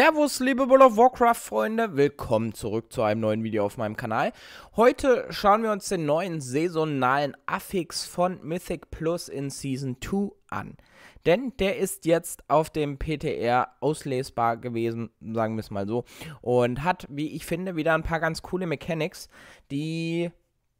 Servus, liebe World of Warcraft-Freunde, willkommen zurück zu einem neuen Video auf meinem Kanal. Heute schauen wir uns den neuen saisonalen Affix von Mythic Plus in Season 2 an. Denn der ist jetzt auf dem PTR auslesbar gewesen, sagen wir es mal so, und hat, wie ich finde, wieder ein paar ganz coole Mechanics, die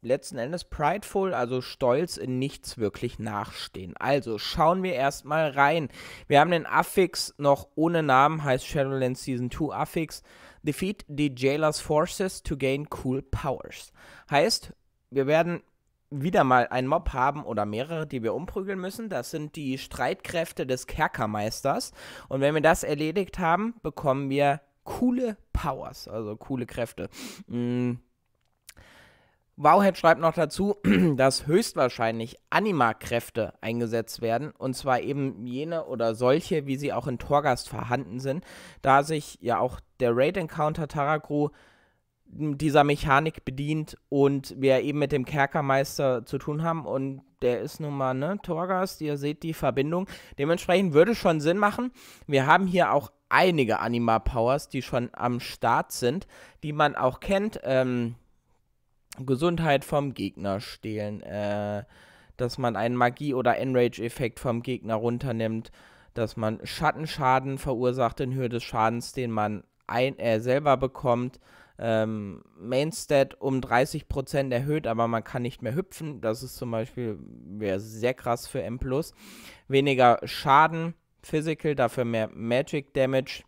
letzten Endes prideful, also stolz, in nichts wirklich nachstehen. Also schauen wir erstmal rein. Wir haben den Affix noch ohne Namen, heißt Shadowlands Season 2 Affix. Defeat the Jailer's Forces to gain cool powers. Heißt, wir werden wieder mal einen Mob haben oder mehrere, die wir umprügeln müssen. Das sind die Streitkräfte des Kerkermeisters. Und wenn wir das erledigt haben, bekommen wir coole Powers, also coole Kräfte. Hm Wowhead schreibt noch dazu, dass höchstwahrscheinlich Anima-Kräfte eingesetzt werden, und zwar eben jene oder solche, wie sie auch in Torgast vorhanden sind, da sich ja auch der Raid-Encounter Taragru dieser Mechanik bedient und wir eben mit dem Kerkermeister zu tun haben und der ist nun mal, ne, Torgast, ihr seht die Verbindung. Dementsprechend würde schon Sinn machen. Wir haben hier auch einige Anima-Powers, die schon am Start sind, die man auch kennt. Ähm, Gesundheit vom Gegner stehlen, äh, dass man einen Magie- oder Enrage-Effekt vom Gegner runternimmt, dass man Schattenschaden verursacht in Höhe des Schadens, den man ein, äh, selber bekommt. Ähm, Mainstat um 30% erhöht, aber man kann nicht mehr hüpfen. Das ist zum Beispiel sehr krass für M. Weniger Schaden, Physical, dafür mehr Magic Damage.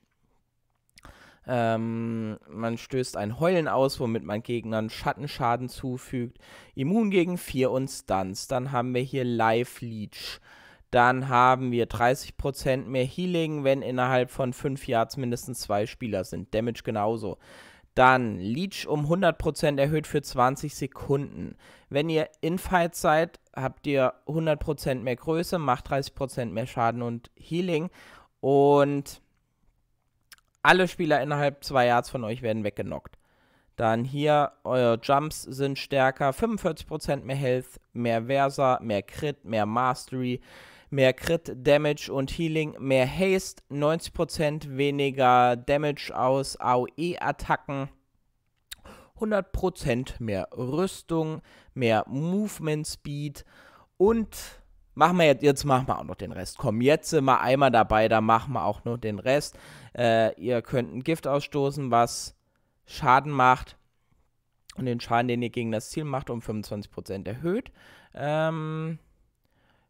Ähm, man stößt ein Heulen aus, womit man Gegnern Schattenschaden zufügt. Immun gegen 4 und Stunts. Dann haben wir hier Life Leech. Dann haben wir 30% mehr Healing, wenn innerhalb von 5 Yards mindestens 2 Spieler sind. Damage genauso. Dann Leech um 100% erhöht für 20 Sekunden. Wenn ihr in Fight seid, habt ihr 100% mehr Größe, macht 30% mehr Schaden und Healing. Und alle Spieler innerhalb zwei Yards von euch werden weggenockt. Dann hier, eure Jumps sind stärker, 45% mehr Health, mehr Versa, mehr Crit, mehr Mastery, mehr Crit, Damage und Healing, mehr Haste, 90% weniger Damage aus AOE-Attacken, 100% mehr Rüstung, mehr Movement Speed und Machen wir jetzt, jetzt machen wir auch noch den Rest. Komm, jetzt sind wir einmal dabei, da machen wir auch noch den Rest. Äh, ihr könnt ein Gift ausstoßen, was Schaden macht und den Schaden, den ihr gegen das Ziel macht, um 25% erhöht. Ähm,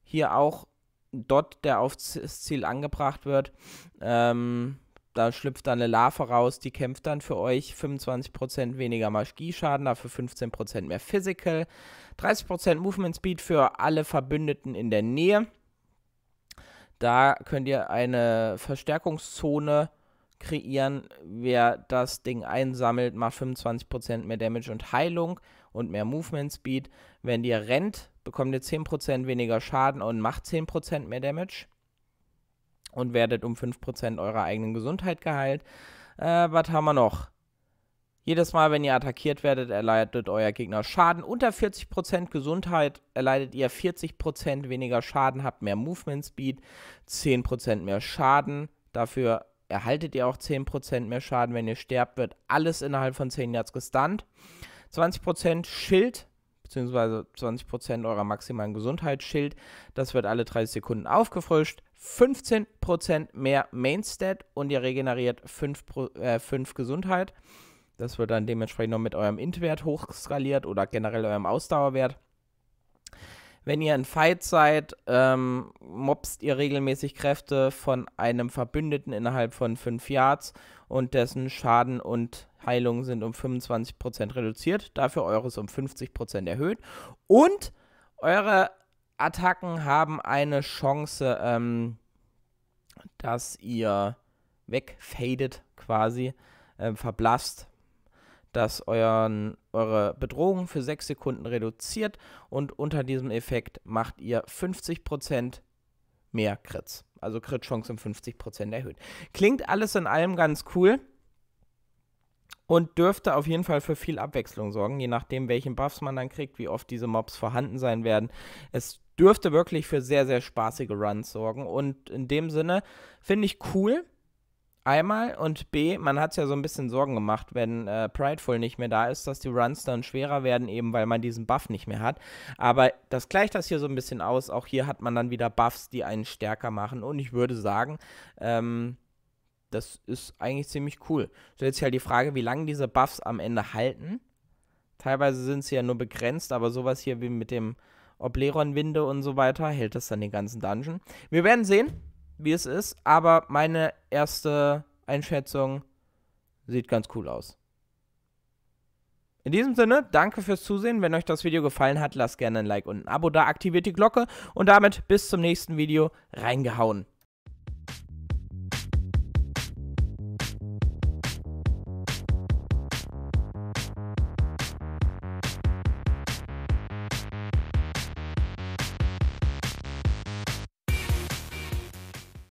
hier auch Dot, der aufs Ziel angebracht wird. Ähm, da schlüpft dann eine Larve raus, die kämpft dann für euch 25% weniger Magieschaden, dafür 15% mehr Physical, 30% Movement Speed für alle Verbündeten in der Nähe. Da könnt ihr eine Verstärkungszone kreieren. Wer das Ding einsammelt, macht 25% mehr Damage und Heilung und mehr Movement Speed. Wenn ihr rennt, bekommt ihr 10% weniger Schaden und macht 10% mehr Damage und werdet um 5% eurer eigenen Gesundheit geheilt. Äh, was haben wir noch? Jedes Mal, wenn ihr attackiert werdet, erleidet euer Gegner Schaden. Unter 40% Gesundheit erleidet ihr 40% weniger Schaden, habt mehr Movement Speed, 10% mehr Schaden. Dafür erhaltet ihr auch 10% mehr Schaden. Wenn ihr sterbt, wird alles innerhalb von 10 Yards gestunt. 20% Schild bzw. 20% eurer maximalen Gesundheitsschild. Das wird alle 30 Sekunden aufgefrischt. 15% mehr Mainstat und ihr regeneriert 5, äh, 5 Gesundheit. Das wird dann dementsprechend noch mit eurem Int-Wert hochskaliert oder generell eurem Ausdauerwert. Wenn ihr in Fight seid, ähm, mobst ihr regelmäßig Kräfte von einem Verbündeten innerhalb von 5 Yards und dessen Schaden und Heilung sind um 25% reduziert, dafür eures um 50% erhöht und eure Attacken haben eine Chance, ähm, dass ihr wegfadet quasi, äh, verblasst das euren, eure Bedrohung für 6 Sekunden reduziert und unter diesem Effekt macht ihr 50% mehr Crits. Also Crit-Chance um 50% erhöht. Klingt alles in allem ganz cool und dürfte auf jeden Fall für viel Abwechslung sorgen, je nachdem, welchen Buffs man dann kriegt, wie oft diese Mobs vorhanden sein werden. Es dürfte wirklich für sehr, sehr spaßige Runs sorgen und in dem Sinne finde ich cool, Einmal und B, man hat es ja so ein bisschen Sorgen gemacht, wenn äh, Prideful nicht mehr da ist, dass die Runs dann schwerer werden, eben weil man diesen Buff nicht mehr hat. Aber das gleicht das hier so ein bisschen aus. Auch hier hat man dann wieder Buffs, die einen stärker machen. Und ich würde sagen, ähm, das ist eigentlich ziemlich cool. So jetzt ist halt die Frage, wie lange diese Buffs am Ende halten. Teilweise sind sie ja nur begrenzt, aber sowas hier wie mit dem Obleron-Winde und so weiter hält das dann den ganzen Dungeon. Wir werden sehen wie es ist, aber meine erste Einschätzung sieht ganz cool aus. In diesem Sinne, danke fürs Zusehen. Wenn euch das Video gefallen hat, lasst gerne ein Like und ein Abo da, aktiviert die Glocke und damit bis zum nächsten Video reingehauen.